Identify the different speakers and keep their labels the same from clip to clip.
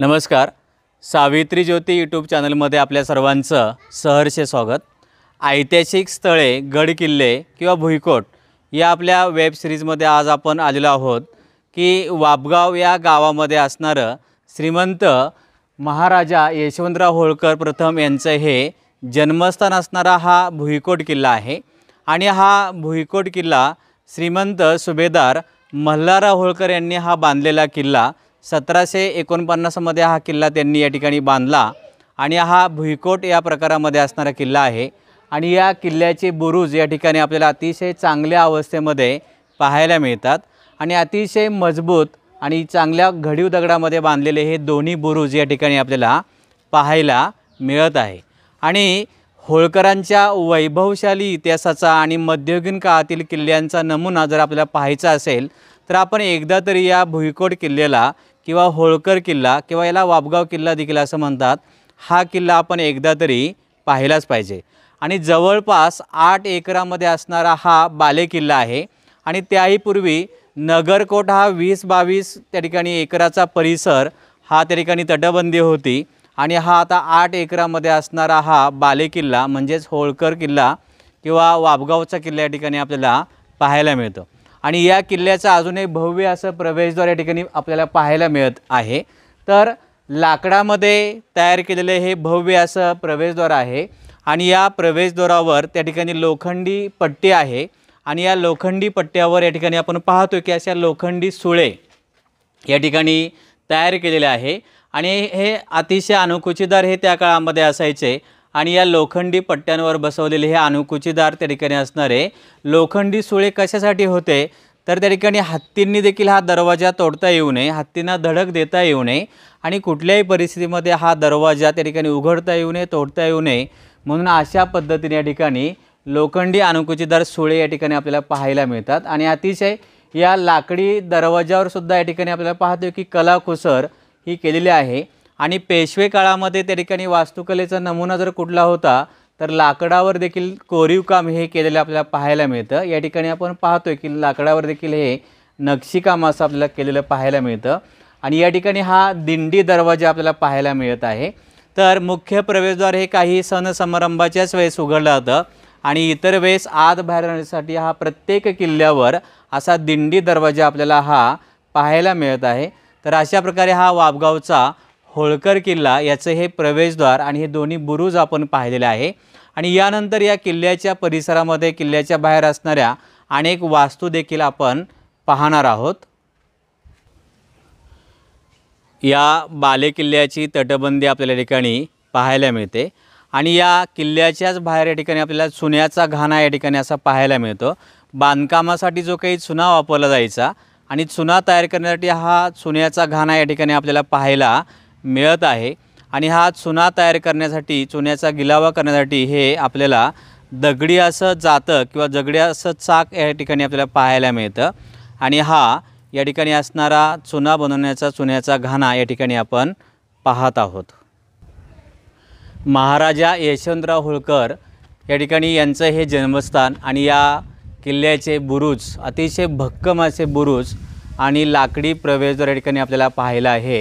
Speaker 1: नमस्कार सावित्री ज्योती यूट्यूब चॅनलमध्ये आपल्या सर्वांचं सहर्ष स्वागत ऐतिहासिक स्थळे गड किल्ले किंवा भुईकोट या आपल्या वेब सिरीजमध्ये आज आपण आलेलो आहोत की वाबगाव या गावामध्ये असणारं श्रीमंत महाराजा यशवंतराव होळकर प्रथम यांचं हे जन्मस्थान असणारा हा भुईकोट किल्ला आहे आणि हा भुईकोट किल्ला श्रीमंत सुभेदार मल्हारराव होळकर यांनी हा बांधलेला किल्ला सतराशे एकोणपन्नासमध्ये हा किल्ला त्यांनी या ठिकाणी बांधला आणि हा भुईकोट या प्रकारामध्ये असणारा किल्ला आहे आणि या किल्ल्याचे बुरुज या ठिकाणी आपल्याला अतिशय चांगल्या अवस्थेमध्ये पाहायला मिळतात आणि अतिशय मजबूत आणि चांगल्या घडीव दगडामध्ये बांधलेले हे दोन्ही बुरुज या ठिकाणी आपल्याला पाहायला मिळत आहे आणि होळकरांच्या वैभवशाली इतिहासाचा आणि मध्ययुगीन काळातील किल्ल्यांचा नमुना जर आपल्याला पाहायचा असेल तर आपण एकदा तरी या भुईकोट किल्ल्याला किंवा होळकर किल्ला किंवा याला वाबगाव किल्ला देखील असं म्हणतात हा किल्ला आपण एकदा तरी पाहिलाच पाहिजे आणि जवळपास आठ एकरामध्ये असणारा हा बाले किल्ला आहे आणि त्याही पूर्वी नगरकोट हा वीस बावीस त्या ठिकाणी एकराचा परिसर हा त्या ठिकाणी तटबंदी होती आणि हा आता आठ एकरामध्ये असणारा हा बाले किल्ला म्हणजेच होळकर किल्ला किंवा वाबगावचा किल्ला या ठिकाणी आपल्याला पाहायला मिळतो आणि या किल्ल्याचा अजूनही भव्य असं प्रवेशद्वार या ठिकाणी आपल्याला पाहायला मिळत आहे तर लाकडामध्ये तयार केलेले हे भव्य असं प्रवेशद्वार आहे आणि या प्रवेशद्वारावर त्या ठिकाणी लोखंडी पट्टी आहे आणि या लोखंडी पट्ट्यावर या ठिकाणी आपण पाहतो की अशा लोखंडी सुळे या ठिकाणी तयार केलेले आहे आणि हे अतिशय अणकुचीदार हे त्या काळामध्ये असायचे आणि या लोखंडी पट्ट्यांवर बसवलेले हे अनुकुचीदार त्या ठिकाणी असणारे लोखंडी सुळे कशासाठी होते तर त्या ठिकाणी हत्तींनी देखील हा दरवाजा तोडता येऊ नये हत्तींना धडक देता येऊ नये आणि कुठल्याही परिस्थितीमध्ये हा दरवाजा त्या ठिकाणी उघडता येऊ नये तोडता येऊ नये म्हणून अशा पद्धतीने या ठिकाणी लोखंडी अनुकुचीदार सुळे या ठिकाणी आपल्याला पाहायला मिळतात आणि अतिशय या लाकडी दरवाजावर सुद्धा या ठिकाणी आपल्याला पाहतो की कलाकुसर ही केलेली आहे आणि पेशवे काळामध्ये त्या ठिकाणी वास्तुकलेचा नमुना जर कुठला होता तर लाकडावर देखील कोरीव काम हे केलेलं आपल्याला पाहायला मिळतं या ठिकाणी आपण पाहतोय की लाकडावर देखील हे नक्षीकाम असं आपल्याला केलेलं पाहायला मिळतं आणि या ठिकाणी हा दिंडी दरवाजा आपल्याला पाहायला मिळत आहे तर मुख्य प्रवेशद्वार हे काही सण समारंभाच्याच वेळेस उघडलं जातं आणि इतर वेळेस आत बाहेर राहण्यासाठी हा प्रत्येक किल्ल्यावर असा दिंडी दरवाजा आपल्याला हा पाहायला मिळत आहे तर अशा प्रकारे हा वाबगावचा होळकर किल्ला याचं हे प्रवेशद्वार आणि हे दोन्ही बुरुज आपण पाहिलेले आहे आणि यानंतर या किल्ल्याच्या परिसरामध्ये किल्ल्याच्या बाहेर असणाऱ्या अनेक वास्तू देखील आपण पाहणार आहोत या बालेकिल्ल्याची तटबंदी आपल्याला ठिकाणी पाहायला मिळते आणि या किल्ल्याच्याच बाहेर या ठिकाणी आपल्याला चुन्याचा घाणा या ठिकाणी असा पाहायला मिळतो बांधकामासाठी जो काही चुना वापरला जायचा आणि चुना तयार करण्यासाठी हा चुन्याचा घाणा या ठिकाणी आपल्याला पाहायला मिळत आहे आणि हा चुना तयार करण्यासाठी चुन्याचा गिलावा करण्यासाठी हे आपल्याला दगडी असं जातं किंवा दगडी असं चाक या ठिकाणी आपल्याला पाहायला मिळतं आणि हा या ठिकाणी असणारा चुना बनवण्याचा चुन्याचा घाणा या ठिकाणी आपण पाहत आहोत महाराजा यशवंतराव होळकर या ठिकाणी यांचं हे जन्मस्थान आणि या किल्ल्याचे बुरुज अतिशय भक्कम असे बुरुज आणि लाकडी प्रवेशद्वार या ठिकाणी आपल्याला पाहायला हे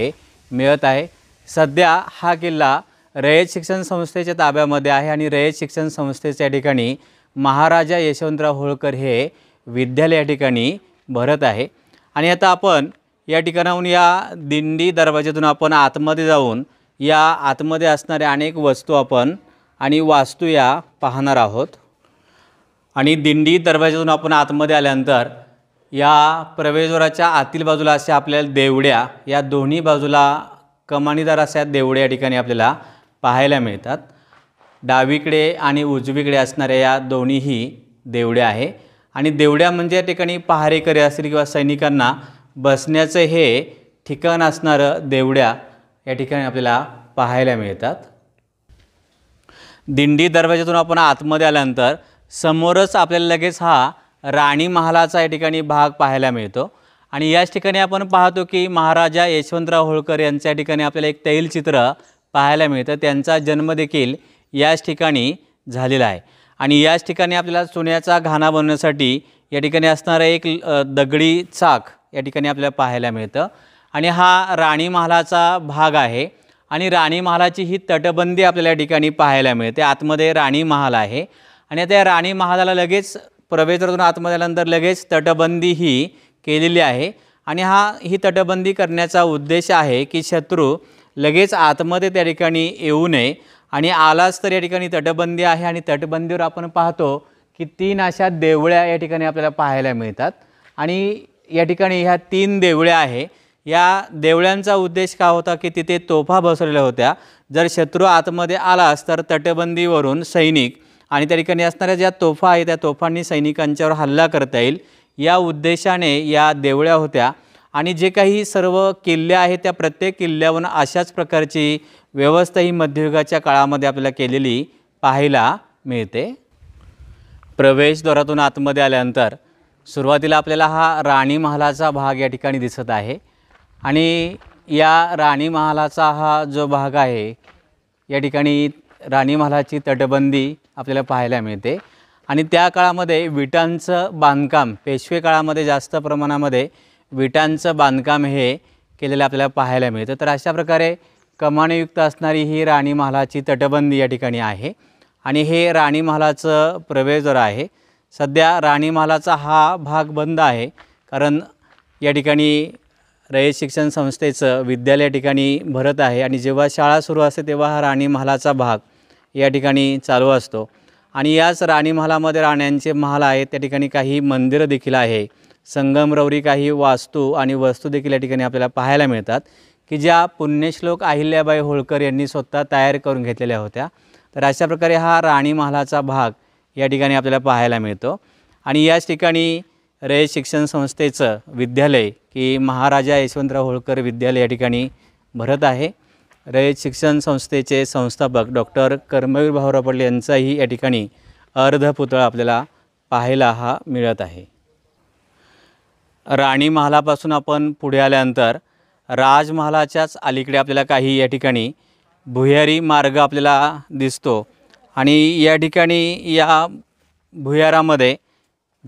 Speaker 1: मिळत आहे सध्या हा किल्ला रयत शिक्षण संस्थेच्या ताब्यामध्ये आहे आणि रयत शिक्षण संस्थेच्या ठिकाणी महाराजा यशवंतराव होळकर हे विद्यालय या ठिकाणी भरत आहे आणि आता आपण या ठिकाणाहून या दिंडी दरवाज्यातून आपण आतमध्ये जाऊन या आतमध्ये असणाऱ्या अनेक वस्तू आपण आणि वास्तू या पाहणार आहोत आणि दिंडी दरवाज्यातून आपण आतमध्ये आल्यानंतर या प्रवेशद्वाराच्या आतील बाजूला अशा आपल्याला देवड्या या दोन्ही बाजूला कमानीदार अशा देवळे या ठिकाणी आपल्याला पाहायला मिळतात डावीकडे आणि उजवीकडे असणाऱ्या या दोन्हीही देवड्या आहे आणि देवड्या म्हणजे या ठिकाणी पहारेकरी असतील किंवा सैनिकांना बसण्याचं हे ठिकाण असणारं देवड्या या ठिकाणी आपल्याला पाहायला मिळतात दिंडी दरवाज्यातून आपण आतमध्ये आल्यानंतर समोरच आपल्याला लगेच हा राणी महालाचा या ठिकाणी भाग पाहायला मिळतो आणि याच ठिकाणी आपण पाहतो की महाराजा यशवंतराव होळकर यांच्या ठिकाणी आपल्याला एक तैल चित्र पाहायला मिळतं त्यांचा जन्म देखील याच ठिकाणी झालेला आहे आणि याच ठिकाणी आपल्याला सोन्याचा घाणा बनवण्यासाठी या ठिकाणी असणारा एक दगडी चाक या ठिकाणी आपल्याला पाहायला मिळतं आणि हा राणी महालाचा भाग आहे आणि राणी महालाची ही तटबंदी आपल्याला या ठिकाणी पाहायला मिळते आतमध्ये राणी महाल आहे आणि या राणी महालाला लगेच प्रवेशद्वारातून आतमध्ये आल्यानंतर लगेच तटबंदी ही केलेली आहे आणि हा ही तटबंदी करण्याचा उद्देश आहे की शत्रू लगेच आतमध्ये त्या ठिकाणी येऊ नये आणि आलाच तर या ठिकाणी तटबंदी आहे आणि तटबंदीवर आपण पाहतो की तीन अशा देवळ्या या ठिकाणी आपल्याला पाहायला मिळतात आणि या ठिकाणी ह्या तीन देवळ्या आहे या देवळ्यांचा उद्देश का होता की तिथे तोफा बसवलेल्या होत्या जर शत्रू आतमध्ये आलास तर तटबंदीवरून सैनिक आणि त्या ठिकाणी असणाऱ्या ज्या तोफा आहे त्या तोफांनी सैनिकांच्यावर हल्ला करता येईल या उद्देशाने या देवळ्या होत्या आणि जे काही सर्व किल्ल्या आहेत त्या प्रत्येक किल्ल्यावरून अशाच प्रकारची व्यवस्था ही मध्ययुगाच्या काळामध्ये आपल्याला केलेली पाहायला मिळते प्रवेशद्वारातून आतमध्ये आल्यानंतर सुरुवातीला आपल्याला हा राणी महालाचा भाग या ठिकाणी दिसत आहे आणि या राणी महालाचा हा जो भाग आहे या ठिकाणी राणी महालाची तटबंदी आपल्याला पाहायला मिळते आणि त्या काळामध्ये विटांचं बांधकाम पेशवे काळामध्ये जास्त प्रमाणामध्ये विटांचं बांधकाम हे केलेलं आपल्याला पाहायला मिळतं तर अशा प्रकारे कमानयुक्त असणारी ही राणी महालाची तटबंदी या ठिकाणी आहे आणि हे राणी महालाचं प्रवेशद्वार आहे सध्या राणी महालाचा हा भाग बंद आहे कारण या ठिकाणी रयत शिक्षण संस्थेचं विद्यालय ठिकाणी भरत आहे आणि जेव्हा शाळा सुरू असते तेव्हा हा राणी महालाचा भाग या ठिकाणी चालू असतो आणि याच महालामध्ये राण्यांचे महाल आहेत त्या ठिकाणी काही मंदिरं देखील आहे संगमरवरी काही वास्तू आणि वस्तू देखील या ठिकाणी आपल्याला पाहायला मिळतात की ज्या पुण्यश्लोक अहिल्याबाई होळकर यांनी स्वतः तयार करून घेतलेल्या होत्या तर अशा प्रकारे हा राणी महालाचा भाग या ठिकाणी आपल्याला पाहायला मिळतो आणि याच ठिकाणी रय शिक्षण संस्थेचं विद्यालय की महाराजा यशवंतराव होळकर विद्यालय या ठिकाणी भरत आहे रयत शिक्षण संस्थेचे संस्थापक डॉक्टर कर्मवीर भाऊराव पडले यांचाही या ठिकाणी अर्ध पुतळा आपल्याला पाहायला हा मिळत आहे राणी महालापासून आपण पुढे आल्यानंतर राजमहालाच्याच अलीकडे आपल्याला काही या ठिकाणी भुयारी मार्ग आपल्याला दिसतो आणि या ठिकाणी या भुयारामध्ये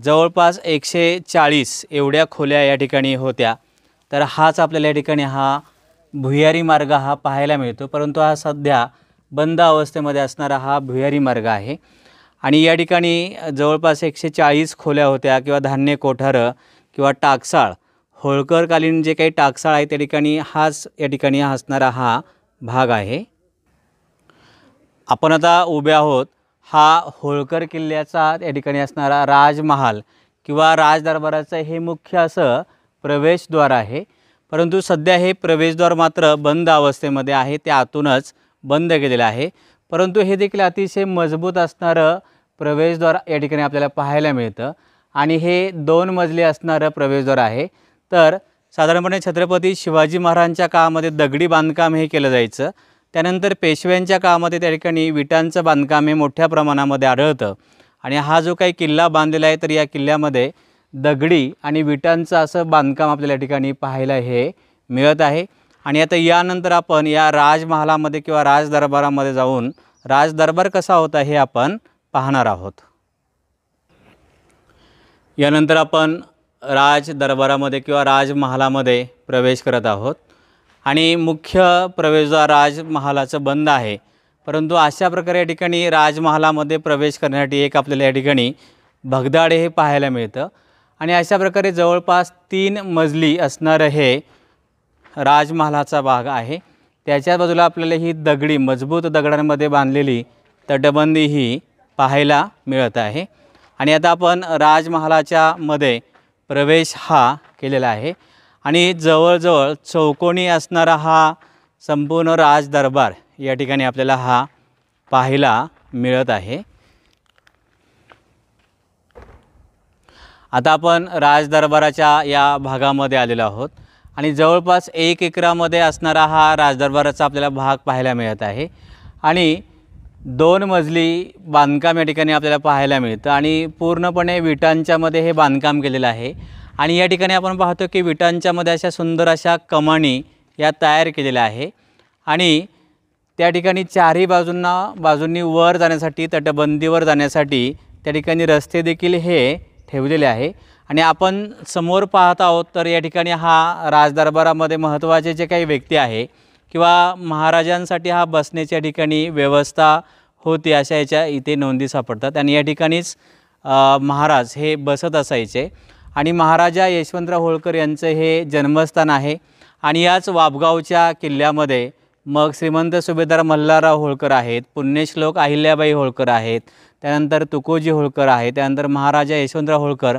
Speaker 1: जवळपास एकशे चाळीस एवढ्या खोल्या या ठिकाणी होत्या तर हाच आपल्याला या ठिकाणी हा भुयारी मार्ग हा पाहायला मिळतो परंतु हा सध्या बंद अवस्थेमध्ये असणारा हा भुयारी मार्ग आहे आणि या ठिकाणी जवळपास एकशे चाळीस खोल्या होत्या किंवा धान्य कोठारं किंवा टाकसाळ होळकरकालीन जे काही टाकसाळ आहे त्या ठिकाणी हाच या ठिकाणी असणारा हा भाग आहे आपण आता उभे आहोत हा होळकर किल्ल्याचा या ठिकाणी असणारा राजमहाल किंवा राजदरबाराचं हे मुख्य असं प्रवेशद्वार आहे परंतु सध्या हे प्रवेशद्वार मात्र बंद अवस्थेमध्ये आहे ते आतूनच बंद केलेलं आहे परंतु हे देखील अतिशय मजबूत असणारं प्रवेशद्वार या ठिकाणी आपल्याला पाहायला मिळतं आणि हे दोन मजले असणारं प्रवेशद्वार आहे तर साधारणपणे छत्रपती शिवाजी महाराजांच्या काळामध्ये दगडी बांधकाम हे केलं जायचं त्यानंतर पेशव्यांच्या काळामध्ये त्या ठिकाणी विटांचं बांधकाम हे मोठ्या प्रमाणामध्ये आढळतं आणि हा जो काही किल्ला बांधलेला आहे तर या किल्ल्यामध्ये दगडी आणि विटांचं असं बांधकाम आपल्याला या ठिकाणी पाहायला हे मिळत आहे आणि आता यानंतर आपण या राजमहालामध्ये किंवा राजदरबारामध्ये जाऊन राजदरबार कसा होता हे आपण पाहणार आहोत यानंतर आपण राजदरबारामध्ये किंवा राजमहालामध्ये प्रवेश करत आहोत आणि मुख्य प्रवेशद्वार राजमहालाचं बंद आहे परंतु अशा प्रकारे या ठिकाणी राजमहालामध्ये प्रवेश करण्यासाठी एक आपल्याला या ठिकाणी भगदाडे हे पाहायला मिळतं आणि अशा प्रकारे जवळपास तीन मजली असणारं हे राजमहालाचा भाग आहे त्याच्या बाजूला आपल्याला ही दगडी मजबूत दगडांमध्ये बांधलेली तटबंदी ही पाहायला मिळत आहे आणि आता आपण राजमहालाच्यामध्ये मध्ये प्रवेश हा केलेला आहे आणि जवळजवळ चौकोनी असणारा हा संपूर्ण राजदरबार या ठिकाणी आपल्याला हा पाहायला मिळत आहे आता आपण राजदरबाराच्या या भागामध्ये आलेलो आहोत आणि जवळपास एक एकरामध्ये असणारा हा राजदरबाराचा आपल्याला भाग पाहायला मिळत आहे आणि दोन मजली बांधकाम या ठिकाणी आपल्याला पाहायला मिळतं आणि पूर्णपणे विटांच्यामध्ये हे बांधकाम केलेलं आहे आणि या ठिकाणी आपण पाहतो की विटांच्यामध्ये अशा सुंदर अशा कमानी या तयार केलेल्या आहे आणि त्या ठिकाणी चारही बाजूंना बाजूंनी वर जाण्यासाठी तटबंदीवर जाण्यासाठी त्या ठिकाणी रस्ते देखील हे ठेवलेले आहे आणि आपण समोर पाहत आहोत तर या ठिकाणी हा राजदरबारामध्ये महत्त्वाचे जे काही व्यक्ती आहे किंवा महाराजांसाठी हा बसण्याच्या ठिकाणी व्यवस्था होती अशा याच्या इथे नोंदी सापडतात आणि या ठिकाणीच महाराज हे बसत असायचे आणि महाराजा यशवंतराव होळकर यांचं हे जन्मस्थान आहे आणि याच वाबगावच्या किल्ल्यामध्ये मग श्रीमंत सुभेदार मल्हारराव होळकर आहेत पुण्यश्लोक अहिल्याबाई होळकर आहेत त्यानंतर तुकोजी होळकर आहे त्यानंतर महाराजा यशवंतराव होळकर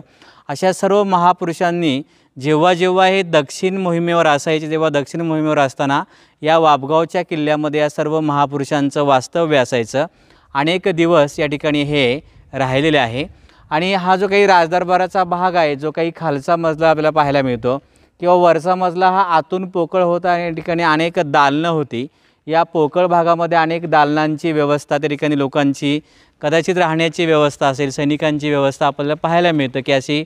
Speaker 1: अशा सर्व महापुरुषांनी जेव्हा जेव्हा हे दक्षिण मोहिमेवर असायचे तेव्हा दक्षिण मोहिमेवर असताना या वाबगावच्या किल्ल्यामध्ये या सर्व महापुरुषांचं वास्तव्य असायचं अनेक दिवस या ठिकाणी हे राहिलेले आहे आणि हा जो काही राजदरबाराचा भाग आहे जो काही खालचा मजला आपल्याला पाहायला मिळतो किंवा वरचा मजला हा आतून पोकळ होता आणि या ठिकाणी अनेक दालनं होती या पोकळ भागामध्ये अनेक दालनांची व्यवस्था त्या ठिकाणी लोकांची कदाचित राहण्याची व्यवस्था असेल सैनिकांची व्यवस्था आपल्याला पाहायला मिळतं की अशी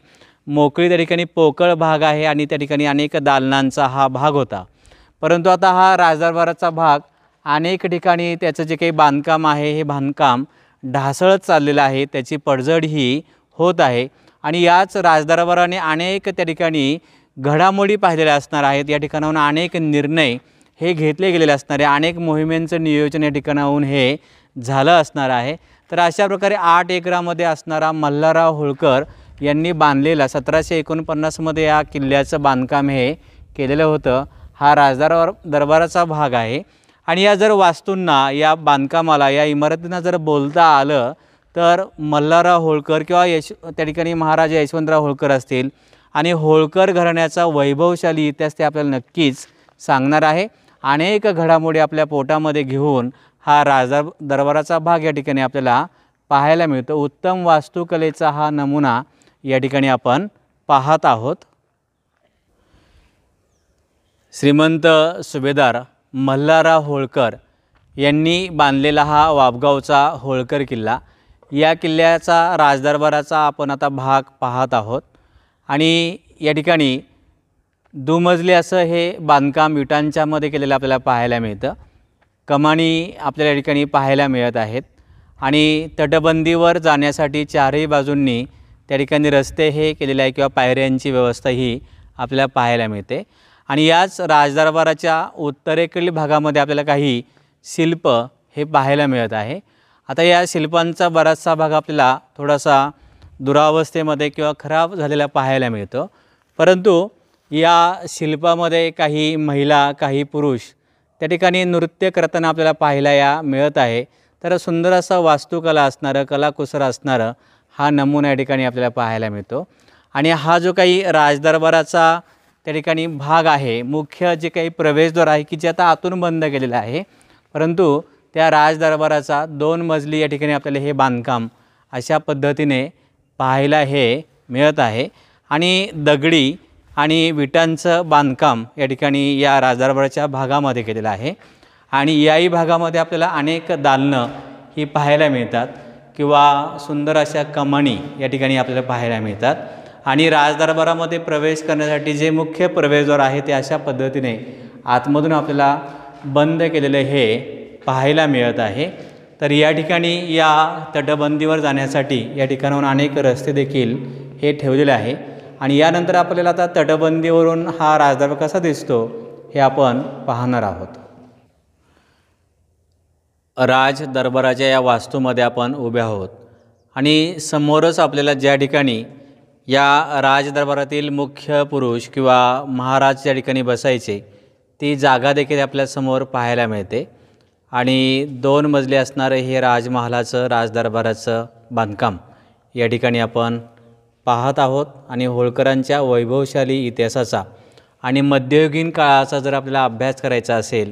Speaker 1: मोकळी त्या ठिकाणी पोकळ भाग आहे आणि त्या ठिकाणी अनेक दालनांचा हा भाग होता परंतु आता हा राजदरबाराचा भाग अनेक ठिकाणी त्याचं जे काही बांधकाम आहे हे बांधकाम ढासळत चाललेलं आहे त्याची पडझड ही होत आहे आणि याच राजदरबाराने अनेक त्या ठिकाणी घडामोडी पाहिलेल्या असणार आहेत या ठिकाणाहून अनेक निर्णय हे घेतले गेलेले असणारे अनेक मोहिमेंचं नियोजन या ठिकाणाहून हे झालं असणार आहे तर अशा प्रकारे आठ एकरामध्ये असणारा मल्हारराव होळकर यांनी बांधलेला सतराशे एकोणपन्नासमध्ये या किल्ल्याचं बांधकाम हे केलेलं होतं हा राजदारावर दरबाराचा भाग आहे आणि या जर वास्तूंना या बांधकामाला या इमारतींना जर बोलता आलं तर मल्हारराव होळकर किंवा यश त्या ठिकाणी महाराजा यशवंतराव होळकर असतील आणि होळकर घराण्याचा वैभवशाली इतिहास ते आपल्याला नक्कीच सांगणार आहे अनेक घडामोडी आपल्या पोटामध्ये घेऊन हा राजा दरबाराचा भाग या ठिकाणी आपल्याला पाहायला मिळतो उत्तम वास्तुकलेचा हा नमुना या ठिकाणी आपण पाहत आहोत श्रीमंत सुभेदार मल्हारराव होळकर यांनी बांधलेला हा वाबगावचा होळकर किल्ला या किल्ल्याचा राजदरबाराचा आपण आता भाग पाहत आहोत आणि या ठिकाणी दुमजले असं हे बांधकाम विटांच्यामध्ये केलेलं आपल्याला पाहायला मिळतं कमानी आपल्याला या ठिकाणी पाहायला मिळत आहेत आणि तटबंदीवर जाण्यासाठी चारही बाजूंनी त्या ठिकाणी रस्ते हे केलेले आहे किंवा पायऱ्यांची व्यवस्था ही आपल्याला पाहायला मिळते आणि याच राजदरबाराच्या उत्तरेकडील भागामध्ये आपल्याला काही शिल्प हे पाहायला मिळत आहे आता या शिल्पांचा बराचसा भाग आपल्याला थोडासा दुरावस्थेमध्ये किंवा खराब झालेला पाहायला मिळतो परंतु या शिल्पामध्ये काही महिला काही पुरुष त्या ठिकाणी नृत्य करताना आपल्याला पाहायला या मिळत आहे तर सुंदर असं वास्तुकला असणारं कलाकुसर असणारं हा नमुना या ठिकाणी आपल्याला पाहायला मिळतो आणि हा जो काही राजदरबाराचा त्या ठिकाणी भाग आहे मुख्य जे काही प्रवेशद्वार आहे की जे आता आतून बंद केलेलं आहे परंतु त्या राजदरबाराचा दोन मजली या ठिकाणी आपल्याला हे बांधकाम अशा पद्धतीने पाहायला हे मिळत आहे आणि दगडी आणि विटांचं बांधकाम या ठिकाणी या राजदरबाराच्या भागामध्ये केलेलं आहे आणि याही भागामध्ये आपल्याला अनेक दालनं ही पाहायला मिळतात किंवा सुंदर अशा कमानी या ठिकाणी आपल्याला पाहायला मिळतात आणि राजदरबारामध्ये प्रवेश करण्यासाठी जे मुख्य प्रवेशद्वार आहे ते अशा पद्धतीने आतमधून आपल्याला बंद केलेले हे पाहायला मिळत आहे तर या ठिकाणी या तटबंदीवर जाण्यासाठी या ठिकाणाहून अनेक रस्ते देखील हे ठेवलेले आहे आणि यानंतर आपल्याला आता तटबंदीवरून हा राजदरबार कसा दिसतो हे आपण पाहणार आहोत राज दरबाराच्या या वास्तूमध्ये आपण उभे आहोत आणि समोरच आपल्याला ज्या ठिकाणी या राजदरबारातील मुख्य पुरुष किंवा महाराज ज्या ठिकाणी बसायचे ती जागा देखील आपल्यासमोर पाहायला मिळते आणि दोन मजले असणारं हे राजमहालाचं राजदरबाराचं बांधकाम या ठिकाणी आपण पाहत आहोत आणि होळकरांच्या वैभवशाली इतिहासाचा आणि मध्ययुगीन काळाचा जर आपल्याला अभ्यास करायचा असेल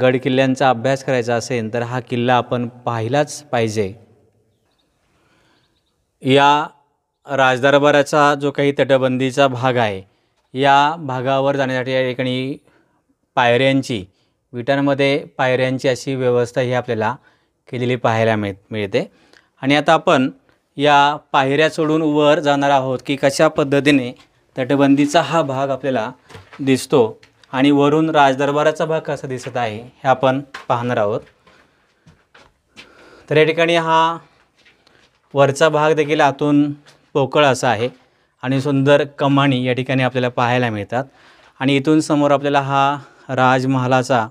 Speaker 1: गडकिल्ल्यांचा अभ्यास करायचा असेल तर हा किल्ला आपण पाहिलाच पाहिजे या राजदरबाराचा जो काही तटबंदीचा भाग आहे या भागावर जाण्यासाठी या ठिकाणी पायऱ्यांची विटांमध्ये पायऱ्यांची अशी व्यवस्था ही आपल्याला केलेली पाहायला मिळ मिळते आणि आता आपण या पायऱ्या चढून वर जाणार आहोत की कशा पद्धतीने तटबंदीचा हा भाग आपल्याला दिसतो आणि वरून राजदरबाराचा भाग कसा दिसत आहे हे आपण पाहणार आहोत तर या ठिकाणी हा वरचा भाग देखील आतून पोकळ असा आहे आणि सुंदर कमाणी या ठिकाणी आपल्याला पाहायला मिळतात आणि इथून समोर आपल्याला हा राजमहालाचा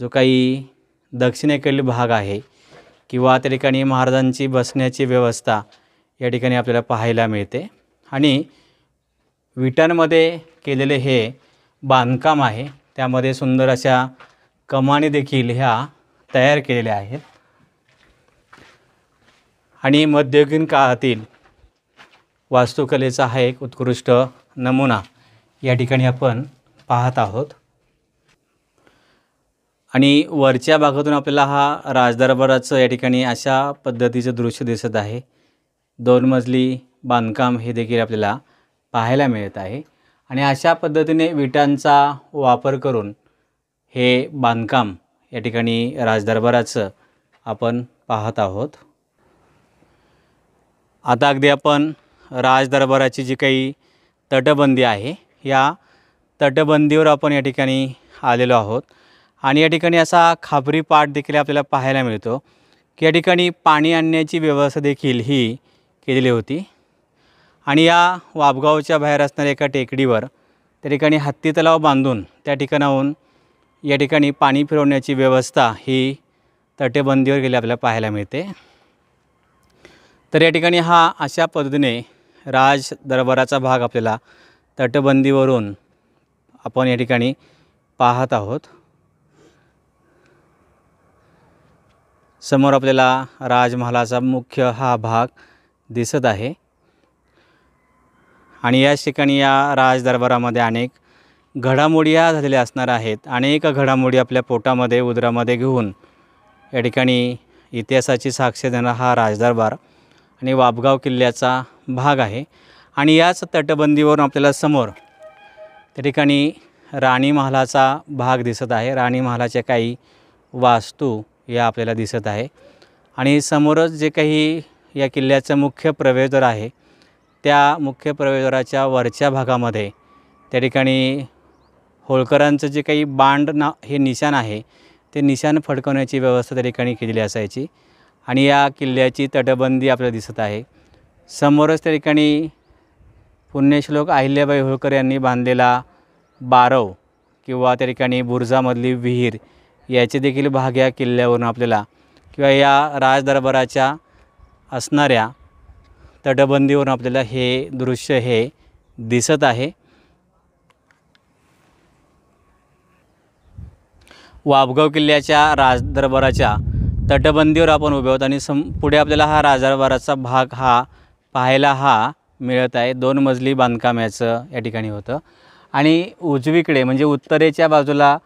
Speaker 1: जो काही दक्षिणेकडील भाग आहे किंवा त्या ठिकाणी महाराजांची बसण्याची व्यवस्था या ठिकाणी आपल्याला पाहायला मिळते आणि विटांमध्ये केलेले हे बांधकाम आहे त्यामध्ये सुंदर अशा कमानी देखील ह्या तयार केलेल्या आहेत आणि मध्ययुगीन काळातील वास्तुकलेचा हा एक उत्कृष्ट नमुना या ठिकाणी आपण पाहत आहोत आणि वरच्या भागातून आपल्याला हा राजदरबाराचं या ठिकाणी अशा पद्धतीचं दृश्य दिसत आहे दोन मजली बांधकाम हे देखील आपल्याला पाहायला मिळत आहे आणि अशा पद्धतीने विटांचा वापर करून हे बांधकाम या ठिकाणी राजदरबाराचं आपण पाहत आहोत आता अगदी आपण राजदरबाराची जी काही तटबंदी आहे या तटबंदीवर आपण या ठिकाणी आलेलो आहोत आणि या ठिकाणी असा खाबरी पाट देखील आपल्याला पाहायला मिळतो की या ठिकाणी पाणी आणण्याची व्यवस्था देखील ही केलेली होती आणि या वाबगावच्या बाहेर असणाऱ्या एका टेकडीवर त्या ठिकाणी हत्ती तलाव बांधून त्या ठिकाणाहून या ठिकाणी पाणी फिरवण्याची व्यवस्था ही तटेबंदीवर गेली आपल्याला पाहायला मिळते तर या ठिकाणी हा अशा पद्धतीने राज दरबाराचा भाग आपल्याला तटबंदीवरून आपण या ठिकाणी पाहत आहोत समोर आपल्याला राजमहालाचा मुख्य हा भाग दिसत आहे आणि याच ठिकाणी या राजदरबारामध्ये अनेक घडामोडी झालेल्या असणार आहेत अनेक घडामोडी आपल्या पोटामध्ये उदरामध्ये घेऊन या ठिकाणी इतिहासाची साक्ष देणारा हा राजदरबार आणि वाबगाव किल्ल्याचा भाग आहे आणि याच तटबंदीवरून आपल्याला समोर त्या ठिकाणी राणी महालाचा भाग दिसत आहे राणी महालाच्या काही वास्तू या आपल्याला दिसत आहे आणि समोरच जे काही या किल्ल्याचं मुख्य प्रवेशद्वार आहे त्या मुख्य प्रवेशद्वाराच्या वरच्या भागामध्ये त्या ठिकाणी होळकरांचं जे काही बांड ना हे निशाण आहे ते निशाण फडकवण्याची व्यवस्था त्या ठिकाणी केलेली असायची आणि या किल्ल्याची तटबंदी आपल्याला दिसत आहे समोरच त्या ठिकाणी पुण्यश्लोक अहिल्याबाई होळकर यांनी बांधलेला बारव किंवा त्या ठिकाणी बुरजामधली विहीर याचे देखील भाग या किल्ल्यावरून आपल्याला किंवा या राजदरबाराच्या असणाऱ्या तटबंदीवरून आपल्याला हे दृश्य हे दिसत आहे वाबगाव किल्ल्याच्या राजदरबाराच्या तटबंदीवर आपण उभे आहोत आणि सम पुढे आपल्याला हा राजदरबाराचा भाग हा पाहायला हा मिळत आहे दोन मजली बांधकाम याचं या ठिकाणी होतं आणि उजवीकडे म्हणजे उत्तरेच्या बाजूला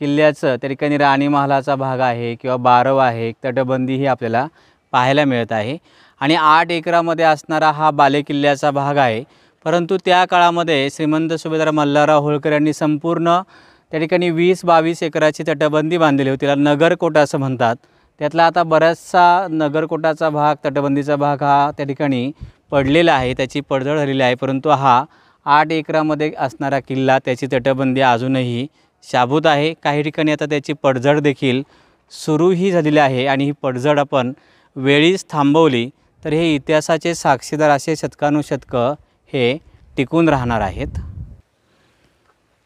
Speaker 1: किल्ल्याचं त्या ठिकाणी राणी महालाचा भाग आहे किंवा बारव आहे तटबंदी ही आपल्याला पाहायला मिळत आहे आणि आठ एकरामध्ये असणारा हा बालेकिल्ल्याचा भाग आहे परंतु त्या काळामध्ये श्रीमंत सुभेदार मल्हारराव होळकर यांनी संपूर्ण त्या ठिकाणी वीस बावीस एकराची तटबंदी बांधलेली होती त्याला नगरकोटा असं म्हणतात त्यातला आता बऱ्याचसा नगरकोटाचा भाग तटबंदीचा भाग हा त्या ठिकाणी पडलेला आहे त्याची पडझड झालेली आहे परंतु हा आठ एकरामध्ये असणारा किल्ला त्याची तटबंदी अजूनही शाबूत आहे काही ठिकाणी आता त्याची पडझड देखील सुरूही झालेली आहे आणि ही पडझड आपण वेळीच थांबवली तर हे इतिहासाचे साक्षीदार असे शतकानुशतकं हे टिकून राहणार आहेत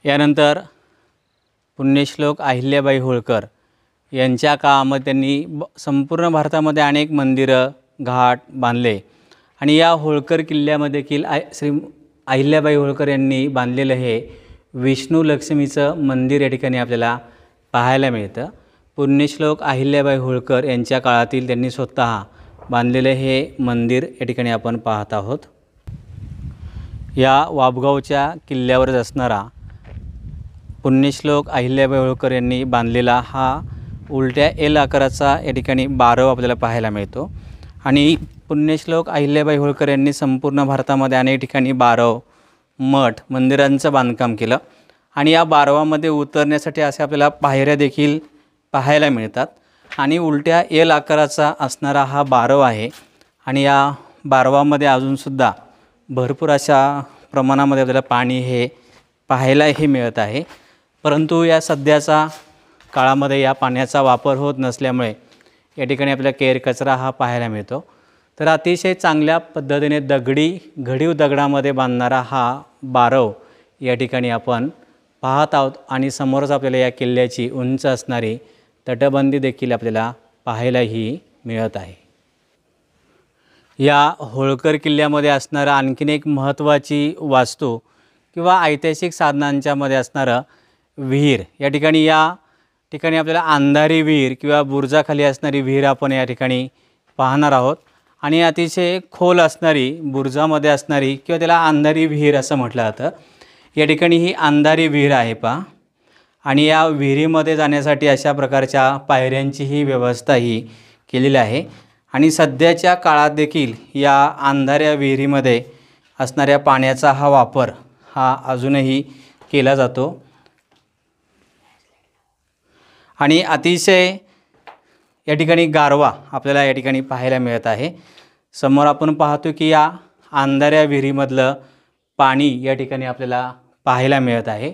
Speaker 1: यानंतर पुण्यश्लोक अहिल्याबाई होळकर यांच्या काळामध्ये त्यांनी ब संपूर्ण भारतामध्ये अनेक मंदिरं घाट बांधले आणि या होळकर किल्ल्यामध्ये देखील आय श्री अहिल्याबाई होळकर यांनी बांधलेलं हे विष्णू लक्ष्मीचं मंदिर या ठिकाणी आपल्याला पाहायला मिळतं पुण्यश्लोक अहिल्याबाई होळकर यांच्या काळातील त्यांनी स्वतः बांधलेले हे मंदिर या ठिकाणी आपण पाहत आहोत या वाबगावच्या किल्ल्यावरच असणारा पुण्यश्लोक अहिल्याबाई होळकर यांनी बांधलेला हा उलट्या एल आकाराचा या ठिकाणी बारव आपल्याला पाहायला मिळतो आणि पुण्यश्लोक अहिल्याबाई होळकर यांनी संपूर्ण भारतामध्ये अनेक ठिकाणी बारव मठ मंदिरांचं बांधकाम केलं आणि या बारवामध्ये उतरण्यासाठी असे आपल्याला पायऱ्या देखील पाहायला मिळतात आणि उलट्या एल आकाराचा असणारा हा बारव आहे आणि या बारवामध्ये अजूनसुद्धा भरपूर अशा प्रमाणामध्ये आपल्याला पाणी हे पाहायलाही मिळत आहे परंतु या सध्याचा काळामध्ये या पाण्याचा वापर होत नसल्यामुळे या ठिकाणी आपल्याला केर कचरा हा पाहायला मिळतो तर अतिशय चांगल्या पद्धतीने दगडी घडीव दगडामध्ये बांधणारा हा बारव या ठिकाणी आपण पाहत आहोत आणि समोरच आपल्याला या किल्ल्याची उंच असणारी तटबंदी देखील आपल्याला पाहायलाही मिळत आहे या होळकर किल्ल्यामध्ये असणारं आणखीन एक महत्त्वाची वास्तू किंवा ऐतिहासिक साधनांच्यामध्ये असणारं विहीर या ठिकाणी या ठिकाणी आपल्याला अंधारी विहीर किंवा बुर्जाखाली असणारी विहीर आपण या ठिकाणी पाहणार आहोत आणि अतिशय खोल असणारी बुरजामध्ये असणारी किंवा त्याला अंधारी विहीर असं म्हटलं जातं या ठिकाणी ही अंधारी विहीर आहे पा आणि या विहिरीमध्ये जाण्यासाठी अशा प्रकारच्या पायऱ्यांची ही व्यवस्था ही केलेली आहे आणि सध्याच्या काळात देखील या अंधाऱ्या विहिरीमध्ये असणाऱ्या पाण्याचा हा वापर हा अजूनही केला जातो आणि अतिशय या ठिकाणी गारवा आपल्याला या ठिकाणी पाहायला मिळत आहे समोर आपण पाहतो की या अंधाऱ्या विहिरीमधलं पाणी या ठिकाणी आपल्याला पाहायला मिळत आहे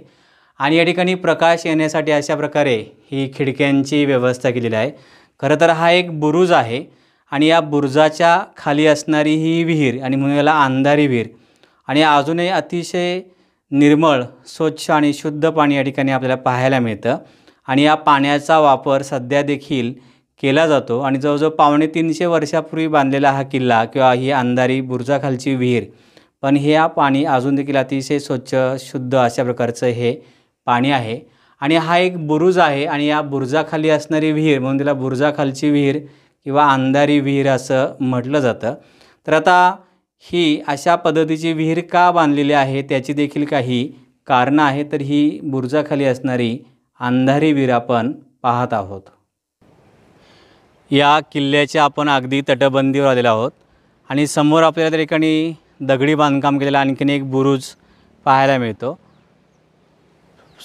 Speaker 1: आणि या ठिकाणी प्रकाश येण्यासाठी अशा प्रकारे ही खिडक्यांची व्यवस्था केलेली आहे खरं तर हा एक बुरुज आहे आणि या बुरुजाच्या खाली असणारी ही विहीर आणि म्हणून याला अंधारी विहीर आणि अजूनही अतिशय निर्मळ स्वच्छ आणि शुद्ध पाणी या ठिकाणी आपल्याला पाहायला मिळतं आणि या पाण्याचा वापर सध्या देखील केला जातो आणि जवळजवळ पावणे तीनशे वर्षापूर्वी बांधलेला हा किल्ला किंवा ही अंधारी बुर्जाखालची विहीर पण हे पाणी अजून देखील अतिशय स्वच्छ शुद्ध अशा प्रकारचं हे पाणी आहे आणि हा एक बुरुज आहे आणि या बुरुजाखाली असणारी विहीर म्हणून तिला बुर्जाखालची विहीर किंवा अंधारी विहीर असं म्हटलं जातं तर आता ही अशा पद्धतीची विहीर का बांधलेली आहे त्याची देखील काही कारणं आहे तर ही बुर्जाखाली असणारी अंधारी विहीर आपण पाहत आहोत या किल्ल्याच्या आपण अगदी तटबंदीवर आलेलो आहोत आणि समोर आपल्याला त्या ठिकाणी दगडी बांधकाम केलेला आणखीन एक बुरुज पाहायला मिळतो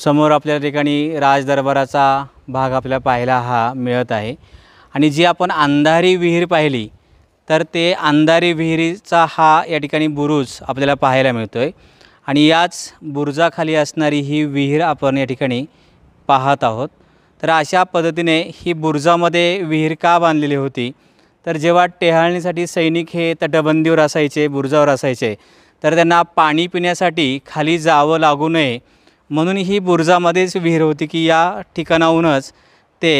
Speaker 1: समोर आपल्या ठिकाणी राजदरबाराचा भाग आपल्याला पाहायला हा मिळत आहे आणि जी आपण अंधारी विहीर पाहिली तर ते अंधारी विहिरीचा हा या ठिकाणी बुरुज आपल्याला पाहायला मिळतो आहे आणि याच बुरुजाखाली असणारी ही विहीर आपण या ठिकाणी पाहत आहोत तर अशा पद्धतीने ही बुरजामध्ये विहीर का बांधलेली होती तर जेव्हा टेहाळणीसाठी सैनिक हे तटबंदीवर असायचे बुरजावर असायचे तर त्यांना पाणी पिण्यासाठी खाली जावं लागू नये म्हणून ही बुरजामध्येच विहीर होती की या ठिकाणाहूनच ते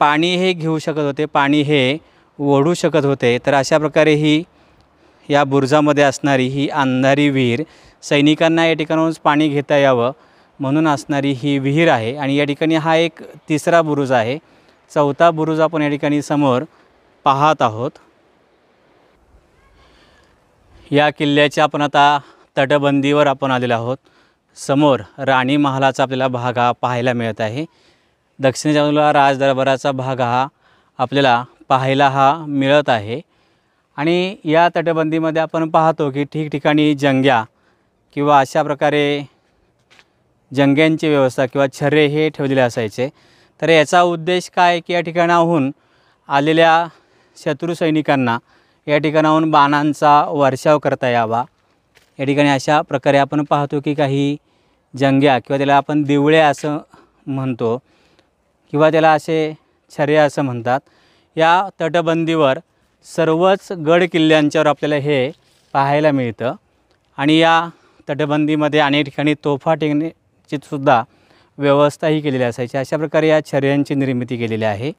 Speaker 1: पाणी हे घेऊ शकत होते पाणी हे ओढू शकत होते तर अशा प्रकारे ही या बुरजामध्ये असणारी ही अंधारी विहीर सैनिकांना या ठिकाणाहूनच पाणी घेता यावं म्हणून असणारी ही विहीर आहे आणि या ठिकाणी हा एक तिसरा बुरुज आहे चौथा बुरुज आपण या ठिकाणी समोर पाहत आहोत या किल्ल्याच्या आपण आता तटबंदीवर आपण आलेलो आहोत समोर राणी महालाचा आपल्याला भाग हा पाहायला मिळत आहे दक्षिणेच्या बाजूला राजदरबाराचा भाग हा आपल्याला पाहायला हा मिळत आहे आणि या तटबंदीमध्ये आपण पाहतो की ठिकठिकाणी जंग्या किंवा अशा प्रकारे जंग्यांची व्यवस्था किंवा छरे हे ठेवलेले असायचे तर याचा उद्देश काय की या ठिकाणाहून आलेल्या शत्रूसैनिकांना या ठिकाणाहून बाणांचा वर्षाव करता यावा या ठिकाणी अशा प्रकारे आपण पाहतो की काही जंग्या किंवा त्याला आपण दिवळे असं म्हणतो किंवा त्याला असे छरे असं म्हणतात या तटबंदीवर सर्वच गड किल्ल्यांच्यावर आपल्याला हे पाहायला मिळतं आणि या तटबंदीमध्ये अनेक ठिकाणी तोफा टेकणे सुद्धा व्यवस्थाही केलेली असायची अशा प्रकारे या छर्यांची निर्मिती केलेली आहे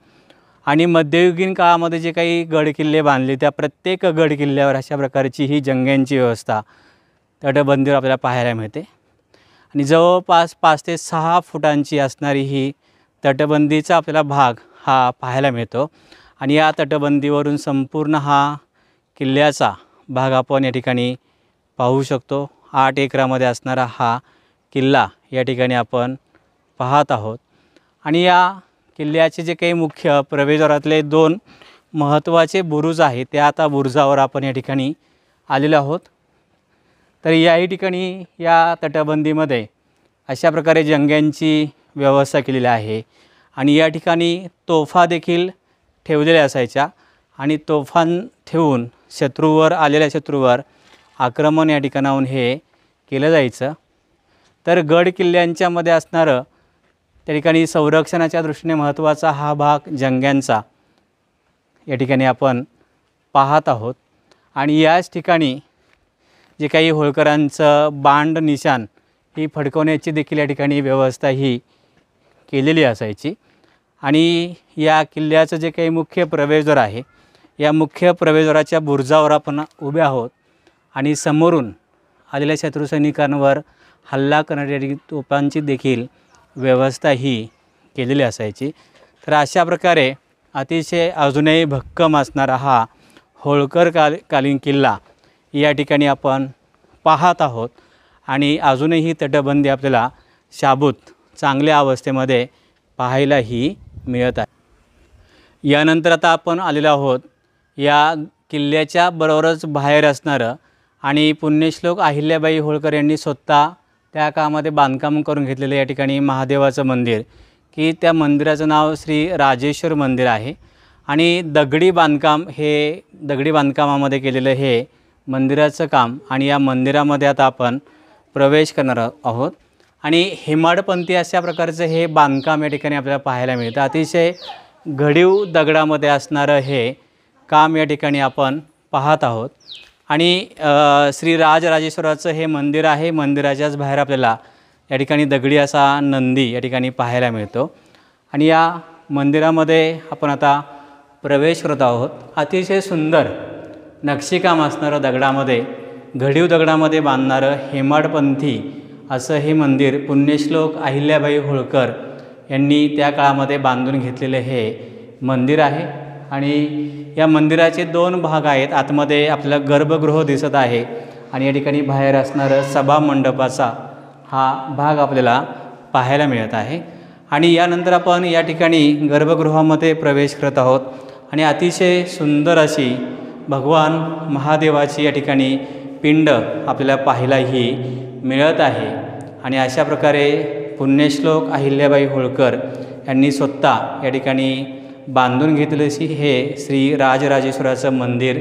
Speaker 1: आणि मध्ययुगीन काळामध्ये जे काही गडकिल्ले बांधले त्या प्रत्येक गडकिल्ल्यावर अशा प्रकारची ही जंग्यांची व्यवस्था तटबंदीवर आपल्याला पाहायला मिळते आणि जवळपास पाच ते सहा फुटांची असणारी ही तटबंदीचा आपल्याला भाग हा पाहायला मिळतो आणि या तटबंदीवरून संपूर्ण हा किल्ल्याचा भाग आपण या ठिकाणी पाहू शकतो आठ एकरामध्ये असणारा हा किल्ला या ठिकाणी आपण पाहत आहोत आणि या किल्ल्याचे जे काही मुख्य प्रवेशद्वारातले दोन महत्त्वाचे बुरुज आहेत त्या आता बुरुजावर आपण या ठिकाणी आलेलो आहोत तर याही ठिकाणी या तटबंदीमध्ये अशा प्रकारे जंग्यांची व्यवस्था केलेली आहे आणि या ठिकाणी तोफा देखील ठेवलेल्या असायच्या आणि तोफान ठेवून शत्रूवर आलेल्या शत्रूवर आक्रमण या ठिकाणाहून हे केलं जायचं तर गड किल्ल्यांच्यामध्ये असणारं त्या ठिकाणी संरक्षणाच्या दृष्टीने महत्त्वाचा हा भाग जंग्यांचा या ठिकाणी आपण पाहत आहोत आणि याच ठिकाणी जे काही होळकरांचं बांड निशान ही फडकवण्याची देखील या ठिकाणी व्यवस्था ही केलेली असायची आणि या किल्ल्याचं जे काही मुख्य प्रवेशद्वार आहे या मुख्य प्रवेशद्वाराच्या बुरजावर आपण उभे आहोत आणि समोरून आलेल्या शत्रुसैनिकांवर हल्ला करण्यासाठी तोपांची देखील व्यवस्था ही केलेली असायची तर अशा प्रकारे अतिशय अजूनही भक्कम असणारा हा होळकर काल कालीन किल्ला या ठिकाणी आपण पाहत आहोत आणि अजूनही तटबंदी आपल्याला शाबूत चांगल्या अवस्थेमध्ये पाहायलाही मिळत आहे यानंतर आता आपण आलेलो आहोत या किल्ल्याच्या बरोबरच बाहेर असणारं आणि पुण्यश्लोक अहिल्याबाई होळकर यांनी स्वतः त्या कामामध्ये बांधकाम करून घेतलेलं या ठिकाणी महादेवाचं मंदिर की त्या मंदिराचं नाव श्री राजेश्वर मंदिर आहे आणि दगडी बांधकाम हे दगडी बांधकामामध्ये केलेलं हे मंदिराचं काम आणि या मंदिरामध्ये आता आपण प्रवेश करणार आहोत आणि हिमाडपंथी अशा प्रकारचं हे बांधकाम या ठिकाणी आपल्याला पाहायला मिळतं अतिशय घडीव दगडामध्ये असणारं हे काम या ठिकाणी आपण पाहत आहोत आणि श्री राजराजेश्वराचं हे मंदिर आहे मंदिराच्याच बाहेर आपल्याला या ठिकाणी दगडी असा नंदी या ठिकाणी पाहायला मिळतो आणि या मंदिरामध्ये आपण आता प्रवेश करत आहोत अतिशय सुंदर नक्षीकाम असणारं दगडामध्ये घडीव दगडामध्ये बांधणारं हेमाडपंथी असं हे मंदिर पुण्यश्लोक अहिल्याबाई होळकर यांनी त्या काळामध्ये बांधून घेतलेलं हे मंदिर आहे आणि या मंदिराचे दोन भाग आहेत आतमध्ये आपल्याला गर्भगृह दिसत आहे आणि या ठिकाणी बाहेर असणारं मंडपाचा हा भाग आपल्याला पाहायला मिळत आहे आणि यानंतर आपण या ठिकाणी गर्भगृहामध्ये प्रवेश करत आहोत आणि अतिशय सुंदर अशी भगवान महादेवाची या ठिकाणी पिंड आपल्याला पाहायलाही मिळत आहे आणि अशा प्रकारे पुण्यश्लोक अहिल्याबाई होळकर यांनी स्वतः या ठिकाणी बांधून घेतलंशी हे श्री राजराजेश्वराचं मंदिर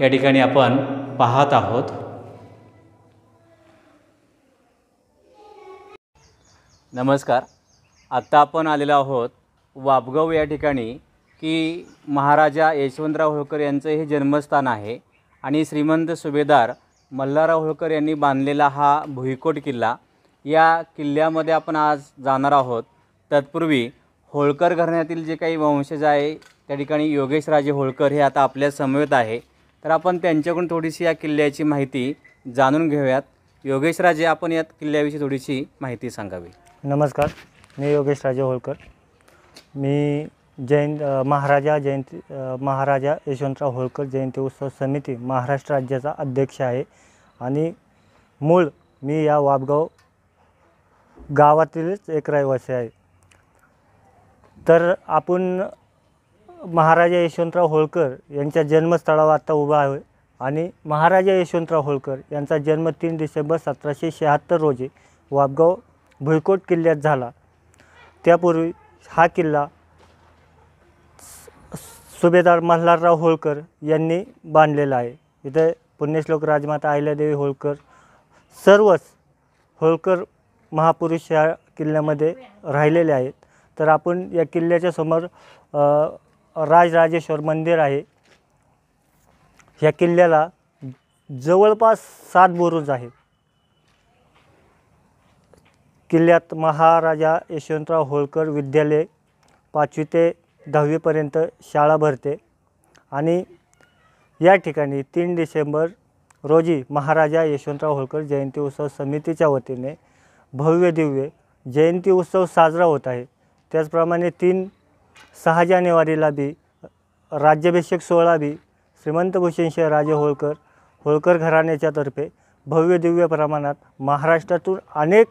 Speaker 1: या ठिकाणी आपण पाहत आहोत नमस्कार आत्ता आपण आलेलो आहोत वाबगाव या ठिकाणी की महाराजा यशवंतराव होळकर यांचं हे जन्मस्थान आहे आणि श्रीमंत सुभेदार मल्हारराव होळकर यांनी बांधलेला हा भुईकोट किल्ला या किल्ल्यामध्ये आपण आज जाणार आहोत तत्पूर्वी होळकर घराण्यातील जे काही वंशज आहे त्या ठिकाणी योगेश राजे होळकर हे आता आपल्या समवेत आहे तर आपण त्यांच्याकडून थोडीशी या किल्ल्याची माहिती जाणून घेऊयात योगेश राजे आपण या किल्ल्याविषयी थोडीशी माहिती सांगावी
Speaker 2: नमस्कार मी योगेश राजे होळकर मी जयंत महाराजा जयंती महाराजा यशवंतराव होळकर जयंती उत्सव समिती महाराष्ट्र राज्याचा अध्यक्ष आहे आणि मूळ मी या वाबगाव गावातीलच एक रहिवासी आहे तर आपण महाराजा यशवंतराव होळकर यांच्या जन्मस्थळावर आता उभा आहे आणि महाराजा यशवंतराव होळकर यांचा जन्म तीन डिसेंबर सतराशे शहात्तर रोजी वाबगाव भुईकोट किल्ल्यात झाला त्यापूर्वी हा किल्ला सुभेदार मल्हारराव होळकर यांनी बांधलेला आहे इथे पुण्यश्लोक राजमाता अहिल्यादेवी होळकर सर्वच होळकर महापुरुष या किल्ल्यामध्ये राहिलेले आहेत तर आपण या किल्ल्याच्या समोर राजराजेश्वर मंदिर आहे ह्या किल्ल्याला जवळपास सात बुरुज आहे किल्ल्यात महाराजा यशवंतराव होळकर विद्यालय पाचवी ते दहावीपर्यंत शाळा भरते आणि या ठिकाणी तीन डिसेंबर रोजी महाराजा यशवंतराव होळकर जयंती उत्सव समितीच्या वतीने भव्य दिव्य जयंती उत्सव साजरा होत आहे त्याचप्रमाणे तीन सहा जानेवारीला बी राज्याभिषेक सोहळा बी श्रीमंत भूषणशाह राजे होळकर होळकर घराण्याच्यातर्फे भव्य दिव्य प्रमाणात महाराष्ट्रातून अनेक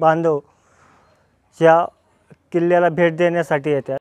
Speaker 2: बांधव ज्या किल्ल्याला भेट देण्यासाठी येतात